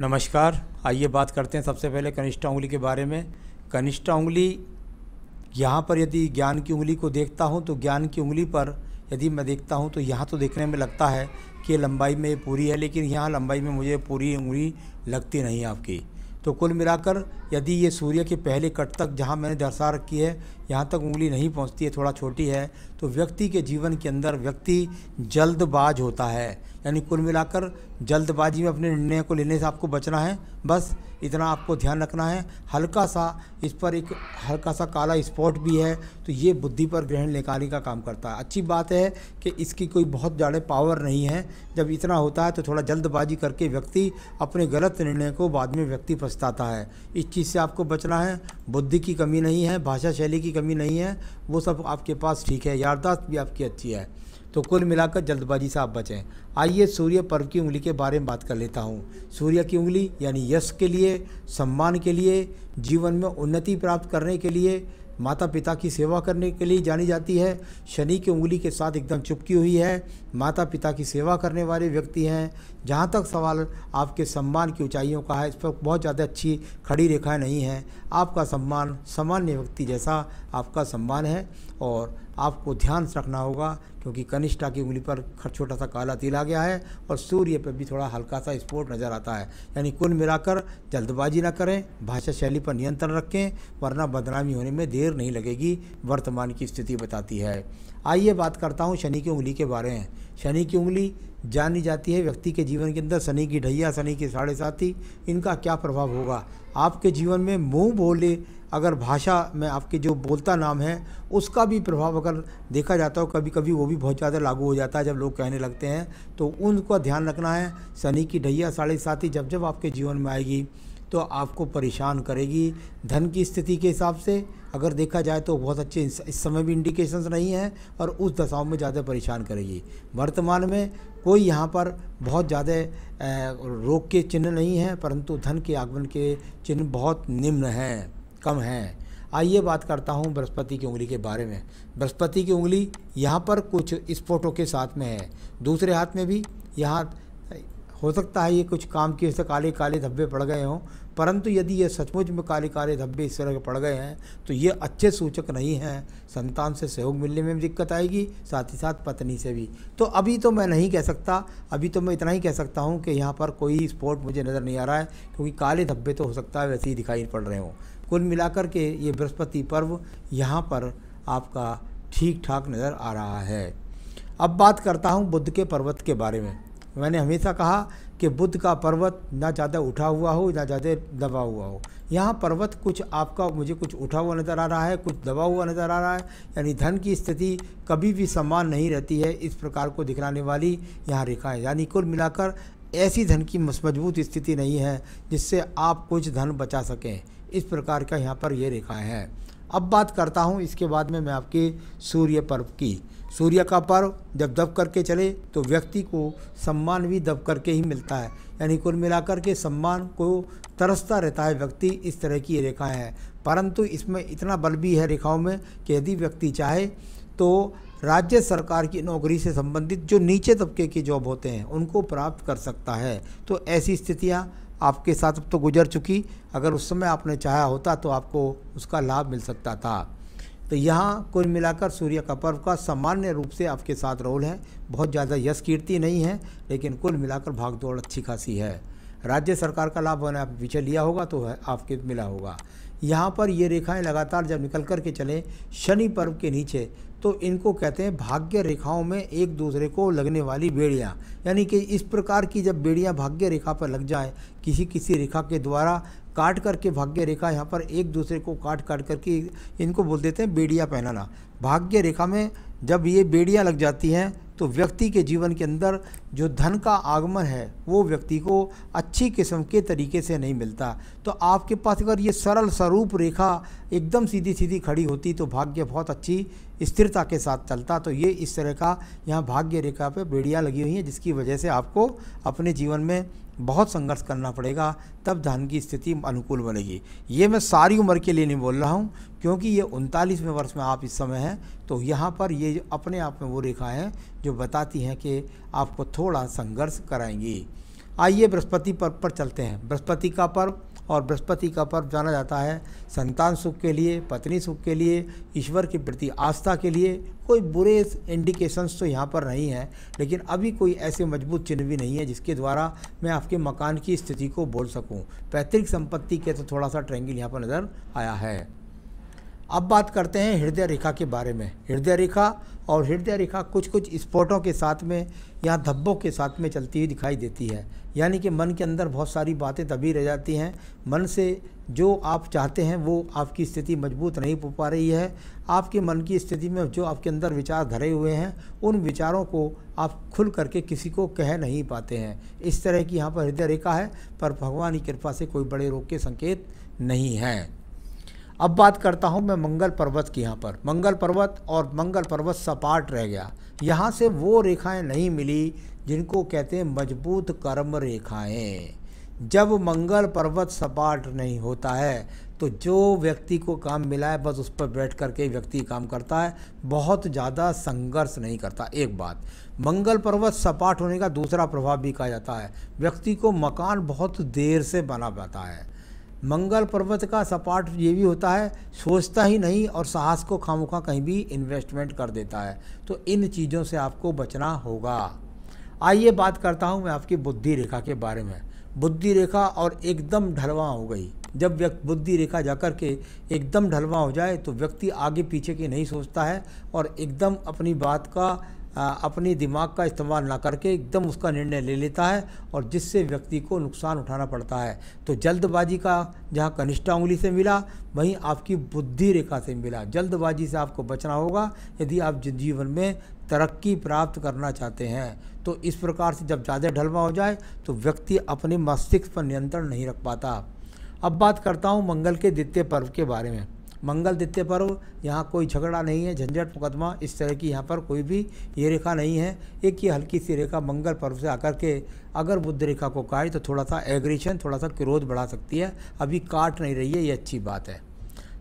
नमस्कार आइए बात करते हैं सबसे पहले कनिष्ठा उंगली के बारे में कनिष्ठा उंगली यहाँ पर यदि ज्ञान की उंगली को देखता हूँ तो ज्ञान की उंगली पर यदि मैं देखता हूँ तो यहाँ तो देखने में लगता है कि लंबाई में पूरी है लेकिन यहाँ लंबाई में मुझे पूरी उंगली लगती नहीं आपकी तो कुल मिलाकर यदि ये सूर्य के पहले कट तक जहाँ मैंने दर्शा रखी है यहाँ तक उंगली नहीं पहुँचती है थोड़ा छोटी है तो व्यक्ति के जीवन के अंदर व्यक्ति जल्दबाज होता है यानी कुल मिलाकर जल्दबाजी में अपने निर्णय को लेने से आपको बचना है बस इतना आपको ध्यान रखना है हल्का सा इस पर एक हल्का सा काला स्पॉट भी है तो ये बुद्धि पर ग्रहण निकाली का काम करता है अच्छी बात है कि इसकी कोई बहुत ज़्यादा पावर नहीं है जब इतना होता है तो थोड़ा जल्दबाजी करके व्यक्ति अपने गलत निर्णय को बाद में व्यक्ति पछताता है इस चीज़ से आपको बचना है बुद्धि की कमी नहीं है भाषा शैली की कमी नहीं है वो सब आपके पास ठीक है याददाश्त भी आपकी अच्छी है तो कुल मिलाकर जल्दबाजी से आप बचें आइए सूर्य पर्व की उंगली के बारे में बात कर लेता हूँ सूर्य की उंगली यानी यश के लिए सम्मान के लिए जीवन में उन्नति प्राप्त करने के लिए माता पिता की सेवा करने के लिए जानी जाती है शनि की उंगली के साथ एकदम चुपकी हुई है माता पिता की सेवा करने वाले व्यक्ति हैं जहाँ तक सवाल आपके सम्मान की ऊंचाइयों का है इस पर बहुत ज़्यादा अच्छी खड़ी रेखाएं नहीं हैं आपका सम्मान सामान्य व्यक्ति जैसा आपका सम्मान है और आपको ध्यान से रखना होगा क्योंकि कनिष्ठा की उंगली पर छोटा सा काला तिल आ गया है और सूर्य पर भी थोड़ा हल्का सा स्पोर्ट नज़र आता है यानी कुल मिलाकर जल्दबाजी ना करें भाषा शैली पर नियंत्रण रखें वरना बदनामी होने में देर नहीं लगेगी वर्तमान की स्थिति बताती है आइए बात करता हूँ शनि की उंगली के बारे में शनि की उंगली जानी जाती है व्यक्ति के जीवन के अंदर शनि की ढैया शनि के साढ़े साथी इनका क्या प्रभाव होगा आपके जीवन में मुँह बोले अगर भाषा में आपके जो बोलता नाम है उसका भी प्रभाव अगर देखा जाता हो कभी कभी वो भी बहुत ज़्यादा लागू हो जाता है जब लोग कहने लगते हैं तो उनका ध्यान रखना है शनि की ढैया साढ़े साथी जब जब आपके जीवन में आएगी तो आपको परेशान करेगी धन की स्थिति के हिसाब से अगर देखा जाए तो बहुत अच्छे इस समय भी इंडिकेशंस नहीं हैं और उस दशाओं में ज़्यादा परेशान करेगी वर्तमान में कोई यहाँ पर बहुत ज़्यादा रोग के चिन्ह नहीं हैं परंतु धन के आगमन के चिन्ह बहुत निम्न हैं कम हैं आइए बात करता हूँ बृहस्पति की उंगली के बारे में बृहस्पति की उंगली यहाँ पर कुछ स्फोटों के साथ में है दूसरे हाथ में भी यहाँ हो सकता है ये कुछ काम किए से काले काले धब्बे पड़ गए हों परंतु यदि ये सचमुच में काले काले धब्बे इस तरह के पड़ गए हैं तो ये अच्छे सूचक नहीं हैं संतान से सहयोग मिलने में भी दिक्कत आएगी साथ ही साथ पत्नी से भी तो अभी तो मैं नहीं कह सकता अभी तो मैं इतना ही कह सकता हूँ कि यहाँ पर कोई स्पॉट मुझे नज़र नहीं आ रहा है क्योंकि काले धब्बे तो हो सकता है वैसे ही दिखाई पड़ रहे हों कुल मिलाकर के ये बृहस्पति पर्व यहाँ पर आपका ठीक ठाक नज़र आ रहा है अब बात करता हूँ बुद्ध के पर्वत के बारे में मैंने हमेशा कहा कि बुद्ध का पर्वत ना ज़्यादा उठा हुआ हो ना ज़्यादा दबा हुआ हो यहाँ पर्वत कुछ आपका मुझे कुछ उठा हुआ नज़र आ रहा है कुछ दबा हुआ नज़र आ रहा है यानी धन की स्थिति कभी भी समान नहीं रहती है इस प्रकार को दिखलाने वाली यहाँ रेखाएँ यानी कुल मिलाकर ऐसी धन की मजबूत स्थिति नहीं है जिससे आप कुछ धन बचा सकें इस प्रकार का यहाँ पर ये रेखाएँ हैं अब बात करता हूँ इसके बाद में मैं आपके सूर्य पर्व की सूर्य का पर्व जब दब करके चले तो व्यक्ति को सम्मान भी दब करके ही मिलता है यानी कुल मिलाकर के सम्मान को तरसता रहता है व्यक्ति इस तरह की रेखाएं हैं परंतु इसमें इतना बल भी है रेखाओं में कि यदि व्यक्ति चाहे तो राज्य सरकार की नौकरी से संबंधित जो नीचे तबके के जॉब होते हैं उनको प्राप्त कर सकता है तो ऐसी स्थितियाँ आपके साथ अब तो गुजर चुकी अगर उस समय आपने चाहा होता तो आपको उसका लाभ मिल सकता था तो यहाँ कुल मिलाकर सूर्य का पर्व का सामान्य रूप से आपके साथ रोल है बहुत ज़्यादा यश कीर्ति नहीं है लेकिन कुल मिलाकर भाग दौड़ अच्छी खासी है राज्य सरकार का लाभ उन्हें आप पीछे लिया होगा तो आपके मिला होगा यहाँ पर ये रेखाएं लगातार जब निकल कर के चलें शनि पर्व के नीचे तो इनको कहते हैं भाग्य रेखाओं में एक दूसरे को लगने वाली बेड़ियाँ यानी कि इस प्रकार की जब बेड़ियाँ भाग्य रेखा पर लग जाएँ किसी किसी रेखा के द्वारा काट करके भाग्य रेखा यहाँ पर एक दूसरे को काट काट करके इनको बोल देते हैं बेड़िया पहनाना भाग्य रेखा में जब ये बेड़ियाँ लग जाती हैं तो व्यक्ति के जीवन के अंदर जो धन का आगमन है वो व्यक्ति को अच्छी किस्म के तरीके से नहीं मिलता तो आपके पास अगर ये सरल स्वरूप रेखा एकदम सीधी सीधी खड़ी होती तो भाग्य बहुत अच्छी स्थिरता के साथ चलता तो ये इस तरह का यहाँ भाग्य रेखा पे बेड़ियाँ लगी हुई हैं जिसकी वजह से आपको अपने जीवन में बहुत संघर्ष करना पड़ेगा तब धन की स्थिति अनुकूल बनेगी ये मैं सारी उम्र के लिए नहीं बोल रहा हूँ क्योंकि ये उनतालीसवें वर्ष में आप इस समय हैं तो यहाँ पर ये अपने आप में वो रेखा है जो बताती हैं कि आपको थोड़ा संघर्ष कराएंगी आइए बृहस्पति पर्व पर चलते हैं बृहस्पति का पर्व और बृहस्पति का पर्व जाना जाता है संतान सुख के लिए पत्नी सुख के लिए ईश्वर के प्रति आस्था के लिए कोई बुरे इंडिकेशंस तो यहाँ पर नहीं हैं लेकिन अभी कोई ऐसे मजबूत चिन्ह भी नहीं है जिसके द्वारा मैं आपके मकान की स्थिति को बोल सकूँ पैतृक संपत्ति के तो थोड़ा सा ट्रैंगल यहाँ पर नज़र आया है अब बात करते हैं हृदय रेखा के बारे में हृदय रेखा और हृदय रेखा कुछ कुछ स्पॉटों के साथ में या धब्बों के साथ में चलती हुई दिखाई देती है यानी कि मन के अंदर बहुत सारी बातें दबी रह जाती हैं मन से जो आप चाहते हैं वो आपकी स्थिति मजबूत नहीं हो पा रही है आपके मन की स्थिति में जो आपके अंदर विचार धरे हुए हैं उन विचारों को आप खुल करके किसी को कह नहीं पाते हैं इस तरह की यहाँ पर हृदय रेखा है पर भगवान की कृपा से कोई बड़े रोग के संकेत नहीं हैं अब बात करता हूँ मैं मंगल पर्वत की यहाँ पर मंगल पर्वत और मंगल पर्वत सपाट रह गया यहाँ से वो रेखाएँ नहीं मिली जिनको कहते हैं मजबूत कर्म रेखाएँ जब मंगल पर्वत सपाट नहीं होता है तो जो व्यक्ति को काम मिला है बस उस पर बैठ करके व्यक्ति काम करता है बहुत ज़्यादा संघर्ष नहीं करता एक बात मंगल पर्वत सपाट होने का दूसरा प्रभाव भी कहा जाता है व्यक्ति को मकान बहुत देर से बना पाता है मंगल पर्वत का सपाट ये भी होता है सोचता ही नहीं और साहस को खामोखा कहीं भी इन्वेस्टमेंट कर देता है तो इन चीज़ों से आपको बचना होगा आइए बात करता हूँ मैं आपकी बुद्धि रेखा के बारे में बुद्धि रेखा और एकदम ढलवा हो गई जब व्यक्ति बुद्धि रेखा जाकर के एकदम ढलवा हो जाए तो व्यक्ति आगे पीछे की नहीं सोचता है और एकदम अपनी बात का अपने दिमाग का इस्तेमाल ना करके एकदम उसका निर्णय ले लेता है और जिससे व्यक्ति को नुकसान उठाना पड़ता है तो जल्दबाजी का जहाँ कनिष्ठा उंगली से मिला वहीं आपकी बुद्धि रेखा से मिला जल्दबाजी से आपको बचना होगा यदि आप जीवन में तरक्की प्राप्त करना चाहते हैं तो इस प्रकार से जब ज़्यादा ढलवा हो जाए तो व्यक्ति अपने मस्तिष्क पर नियंत्रण नहीं रख पाता अब बात करता हूँ मंगल के द्वितीय पर्व के बारे में मंगल दित्य पर्व यहाँ कोई झगड़ा नहीं है झंझट मुकदमा इस तरह की यहाँ पर कोई भी ये रेखा नहीं है एक ये हल्की सी रेखा मंगल पर्व से आकर के अगर बुद्ध रेखा को काटे तो थोड़ा सा एग्रेशन थोड़ा सा क्रोध बढ़ा सकती है अभी काट नहीं रही है ये अच्छी बात है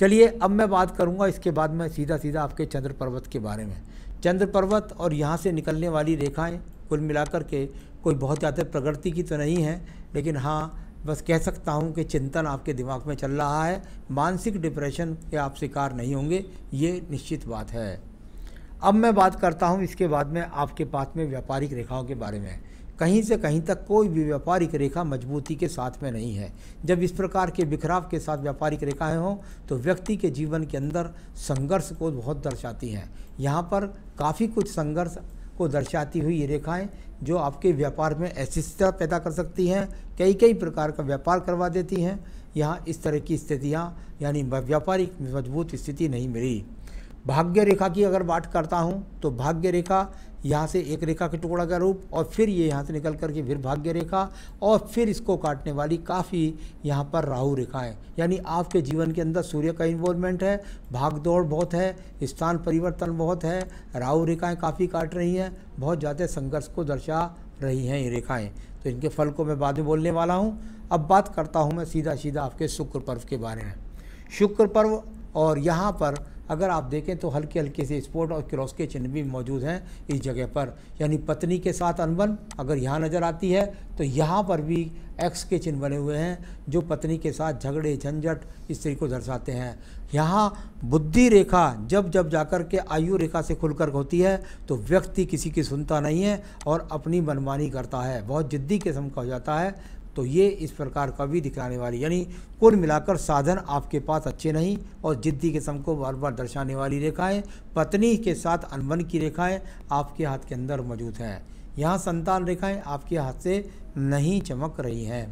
चलिए अब मैं बात करूँगा इसके बाद में सीधा सीधा आपके चंद्र पर्वत के बारे में चंद्र पर्वत और यहाँ से निकलने वाली रेखाएँ कुल मिलाकर के कोई बहुत ज़्यादा प्रगति की तो नहीं है लेकिन हाँ बस कह सकता हूँ कि चिंतन आपके दिमाग में चल रहा है मानसिक डिप्रेशन के आप शिकार नहीं होंगे ये निश्चित बात है अब मैं बात करता हूँ इसके बाद में आपके पास में व्यापारिक रेखाओं के बारे में कहीं से कहीं तक कोई भी व्यापारिक रेखा मजबूती के साथ में नहीं है जब इस प्रकार के बिखराव के साथ व्यापारिक रेखाएं हों तो व्यक्ति के जीवन के अंदर संघर्ष को बहुत दर्शाती हैं यहाँ पर काफ़ी कुछ संघर्ष को दर्शाती हुई ये रेखाएं जो आपके व्यापार में अस्थिरता पैदा कर सकती हैं कई कई प्रकार का व्यापार करवा देती हैं यहाँ इस तरह की स्थितियाँ यानी व्यापारिक मजबूत स्थिति नहीं मिली भाग्य रेखा की अगर बात करता हूँ तो भाग्य रेखा यहाँ से एक रेखा के टुकड़ा का रूप और फिर ये यहाँ से निकल करके फिर भाग्य रेखा और फिर इसको काटने वाली काफ़ी यहाँ पर राहु रेखाएं यानी आपके जीवन के अंदर सूर्य का इन्वॉल्वमेंट है भाग दौड़ बहुत है स्थान परिवर्तन बहुत है राहु रेखाएं काफ़ी काट रही हैं बहुत ज़्यादा संघर्ष को दर्शा रही हैं ये रेखाएँ तो इनके फल को मैं बाद में बोलने वाला हूँ अब बात करता हूँ मैं सीधा सीधा आपके शुक्र पर्व के बारे में शुक्र पर्व और यहाँ पर अगर आप देखें तो हल्के हल्के से स्पोर्ट और क्रॉस के चिन्ह भी मौजूद हैं इस जगह पर यानी पत्नी के साथ अनबन अगर यहाँ नज़र आती है तो यहाँ पर भी एक्स के चिन्ह बने हुए हैं जो पत्नी के साथ झगड़े झंझट स्त्री को दर्शाते हैं यहाँ बुद्धि रेखा जब जब जाकर के आयु रेखा से खुलकर होती है तो व्यक्ति किसी की सुनता नहीं है और अपनी मनमानी करता है बहुत जिद्दी किस्म का हो जाता है तो ये इस प्रकार का भी दिखलाने वाली यानी कुल मिलाकर साधन आपके पास अच्छे नहीं और जिद्दी किस्म को बार बार दर्शाने वाली रेखाएं पत्नी के साथ अनबन की रेखाएं आपके हाथ के अंदर मौजूद हैं यहाँ संतान रेखाएं आपके हाथ से नहीं चमक रही हैं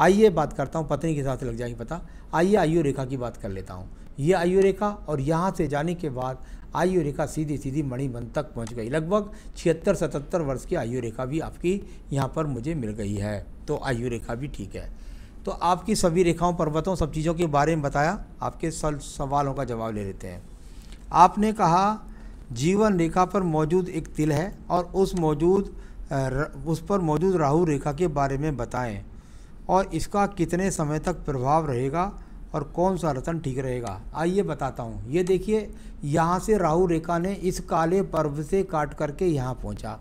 आइए बात करता हूँ पत्नी के साथ लग जाएगी पता आइए आयु रेखा की बात कर लेता हूँ ये आयु रेखा और यहाँ से जाने के बाद आयु रेखा सीधी सीधी मणिबन तक पहुँच गई लगभग छिहत्तर सतहत्तर वर्ष की आयु रेखा भी आपकी यहाँ पर मुझे मिल गई है तो आयु रेखा भी ठीक है तो आपकी सभी रेखाओं पर्वतों सब चीज़ों के बारे में बताया आपके सवालों का जवाब ले लेते हैं आपने कहा जीवन रेखा पर मौजूद एक तिल है और उस मौजूद उस पर मौजूद राहु रेखा के बारे में बताएं और इसका कितने समय तक प्रभाव रहेगा और कौन सा रतन ठीक रहेगा आइए बताता हूँ ये देखिए यहाँ से राहु रेखा ने इस काले पर्व से काट करके यहाँ पहुँचा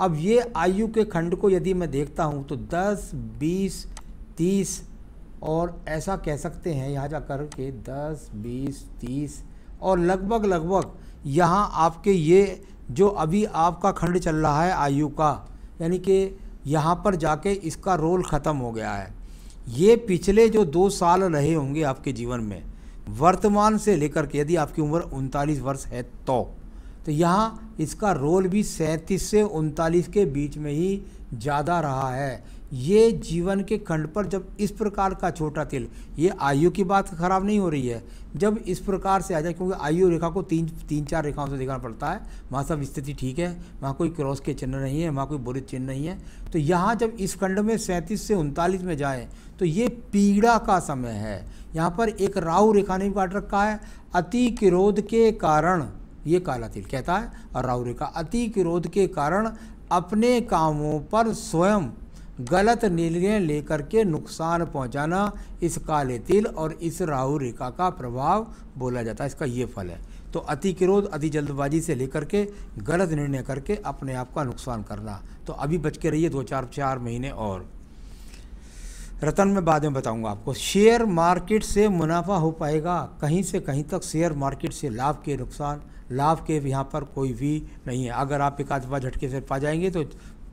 अब ये आयु के खंड को यदि मैं देखता हूँ तो 10, 20, 30 और ऐसा कह सकते हैं यहाँ जा कर के 10, 20, 30 और लगभग लगभग यहाँ आपके ये जो अभी आपका खंड चल रहा है आयु का यानी कि यहाँ पर जाके इसका रोल ख़त्म हो गया है ये पिछले जो दो साल रहे होंगे आपके जीवन में वर्तमान से लेकर के यदि आपकी उम्र उनतालीस वर्ष है तो तो यहाँ इसका रोल भी सैंतीस से उनतालीस के बीच में ही ज़्यादा रहा है ये जीवन के खंड पर जब इस प्रकार का छोटा तिल ये आयु की बात खराब नहीं हो रही है जब इस प्रकार से आ जाए क्योंकि आयु रेखा को तीन तीन चार रेखाओं से देखना पड़ता है वहाँ सब स्थिति ठीक है वहाँ कोई क्रॉस के चिन्ह नहीं है वहाँ कोई बुरित चिन्ह नहीं है तो यहाँ जब इस खंड में सैंतीस से उनतालीस में जाए तो ये पीड़ा का समय है यहाँ पर एक राहु रेखा ने भी काट रखा है अति क्रोध के कारण ये काला तिल कहता है और राहुल का अति क्रोध के कारण अपने कामों पर स्वयं गलत निर्णय लेकर के नुकसान पहुंचाना इस काले तिल और इस राहु रेखा का प्रभाव बोला जाता है इसका ये फल है तो अति क्रोध अति जल्दबाजी से लेकर के गलत निर्णय करके अपने आप का नुकसान करना तो अभी बच के रहिए दो चार चार महीने और रतन में बाद में बताऊंगा आपको शेयर मार्केट से मुनाफा हो पाएगा कहीं से कहीं तक शेयर मार्केट से लाभ के नुकसान लाभ के यहाँ पर कोई भी नहीं है अगर आप एक आधवा झटके से पा जाएंगे तो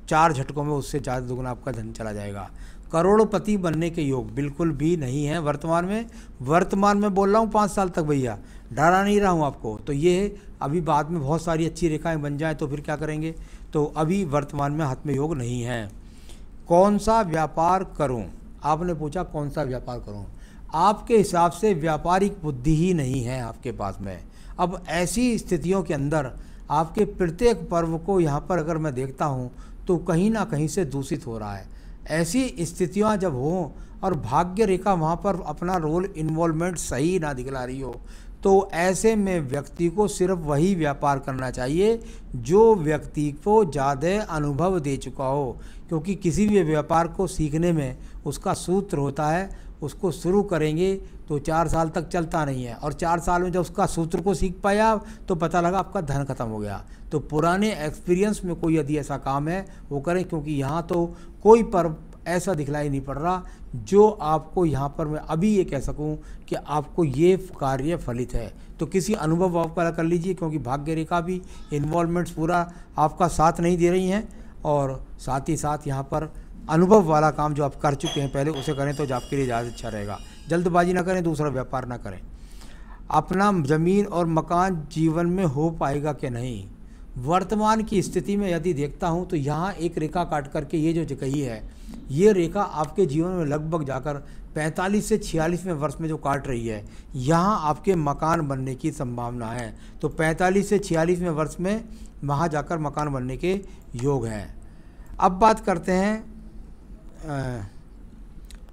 चार झटकों में उससे ज़्यादा दोगुना आपका धन चला जाएगा करोड़पति बनने के योग बिल्कुल भी नहीं है वर्तमान में वर्तमान में बोल रहा हूँ पाँच साल तक भैया डरा नहीं रहा हूँ आपको तो ये अभी बाद में बहुत सारी अच्छी रेखाएँ बन जाएँ तो फिर क्या करेंगे तो अभी वर्तमान में हाथ में योग नहीं है कौन सा व्यापार करूँ आपने पूछा कौन सा व्यापार करूँ आपके हिसाब से व्यापारिक बुद्धि ही नहीं है आपके पास में अब ऐसी स्थितियों के अंदर आपके प्रत्येक पर्व को यहाँ पर अगर मैं देखता हूँ तो कहीं ना कहीं से दूषित हो रहा है ऐसी स्थितियाँ जब हों और भाग्य रेखा वहाँ पर अपना रोल इन्वॉल्वमेंट सही ना दिखला रही हो तो ऐसे में व्यक्ति को सिर्फ वही व्यापार करना चाहिए जो व्यक्ति को ज़्यादा अनुभव दे चुका हो क्योंकि किसी भी व्यापार को सीखने में उसका सूत्र होता है उसको शुरू करेंगे तो चार साल तक चलता नहीं है और चार साल में जब उसका सूत्र को सीख पाया तो पता लगा आपका धन खत्म हो गया तो पुराने एक्सपीरियंस में कोई यदि ऐसा काम है वो करें क्योंकि यहाँ तो कोई पर ऐसा दिखलाई नहीं पड़ रहा जो आपको यहाँ पर मैं अभी ये कह सकूँ कि आपको ये कार्य फलित है तो किसी अनुभव आपका कर लीजिए क्योंकि भाग्य रेखा भी इन्वॉल्वमेंट्स पूरा आपका साथ नहीं दे रही हैं और साथ ही साथ यहाँ पर अनुभव वाला काम जो आप कर चुके हैं पहले उसे करें तो आपके लिए ज़्यादा अच्छा रहेगा जल्दबाजी ना करें दूसरा व्यापार ना करें अपना ज़मीन और मकान जीवन में हो पाएगा कि नहीं वर्तमान की स्थिति में यदि देखता हूँ तो यहाँ एक रेखा काट करके ये जो कही है ये रेखा आपके जीवन में लगभग जाकर 45 से छियालीसवें वर्ष में जो काट रही है यहाँ आपके मकान बनने की संभावना है तो 45 से छियालीसवें वर्ष में वहाँ जाकर मकान बनने के योग हैं अब बात करते हैं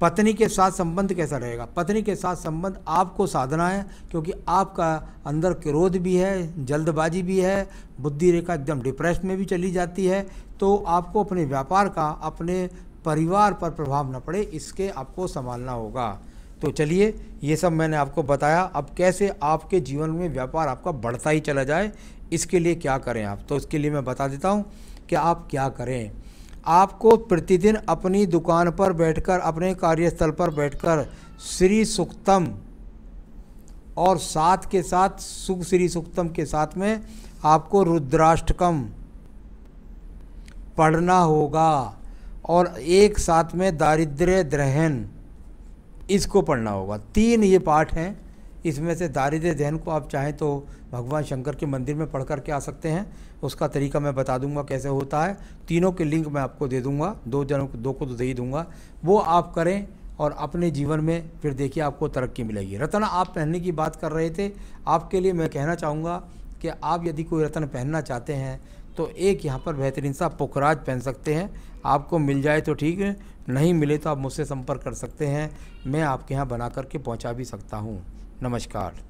पत्नी के साथ संबंध कैसा रहेगा पत्नी के साथ संबंध आपको साधना है क्योंकि आपका अंदर क्रोध भी है जल्दबाजी भी है बुद्धि रेखा एकदम डिप्रेस में भी चली जाती है तो आपको अपने व्यापार का अपने परिवार पर प्रभाव न पड़े इसके आपको संभालना होगा तो चलिए ये सब मैंने आपको बताया अब कैसे आपके जीवन में व्यापार आपका बढ़ता ही चला जाए इसके लिए क्या करें आप तो इसके लिए मैं बता देता हूँ कि आप क्या करें आपको प्रतिदिन अपनी दुकान पर बैठकर अपने कार्यस्थल पर बैठकर श्री सुक्तम और साथ के साथ सुख श्री सुक्तम के साथ में आपको रुद्राष्टकम पढ़ना होगा और एक साथ में दारिद्र्य दहन इसको पढ़ना होगा तीन ये पाठ हैं इसमें से दारिद्र्य दहन को आप चाहें तो भगवान शंकर के मंदिर में पढ़ कर के आ सकते हैं उसका तरीका मैं बता दूंगा कैसे होता है तीनों के लिंक मैं आपको दे दूंगा दो जनों को दो को तो दे ही दूंगा वो आप करें और अपने जीवन में फिर देखिए आपको तरक्की मिलेगी रतन आप पहनने की बात कर रहे थे आपके लिए मैं कहना चाहूँगा कि आप यदि कोई रतन पहनना चाहते हैं तो एक यहाँ पर बेहतरीन सा पुखराज पहन सकते हैं आपको मिल जाए तो ठीक है नहीं मिले तो आप मुझसे संपर्क कर सकते हैं मैं आपके यहाँ बना करके पहुँचा भी सकता हूँ नमस्कार